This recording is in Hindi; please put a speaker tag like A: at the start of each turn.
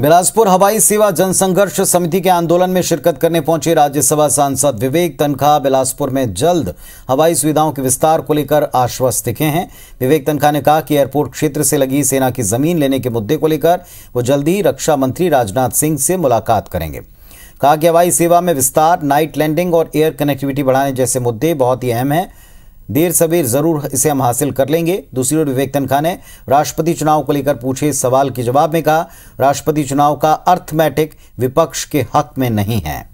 A: बिलासपुर हवाई सेवा जनसंघर्ष समिति के आंदोलन में शिरकत करने पहुंचे राज्यसभा सांसद विवेक तनखा बिलासपुर में जल्द हवाई सुविधाओं के विस्तार को लेकर आश्वस्त दिखे हैं विवेक तनखा ने कहा कि एयरपोर्ट क्षेत्र से लगी सेना की जमीन लेने के मुद्दे को लेकर वो जल्द ही रक्षा मंत्री राजनाथ सिंह से मुलाकात करेंगे कहा कि हवाई सेवा में विस्तार नाइट लैंडिंग और एयर कनेक्टिविटी बढ़ाने जैसे मुद्दे बहुत ही अहम हैं देर सवेर जरूर इसे हम हासिल कर लेंगे दूसरी ओर विवेक तनखा ने राष्ट्रपति चुनाव को लेकर पूछे सवाल के जवाब में कहा राष्ट्रपति चुनाव का अर्थमैटिक विपक्ष के हक में नहीं है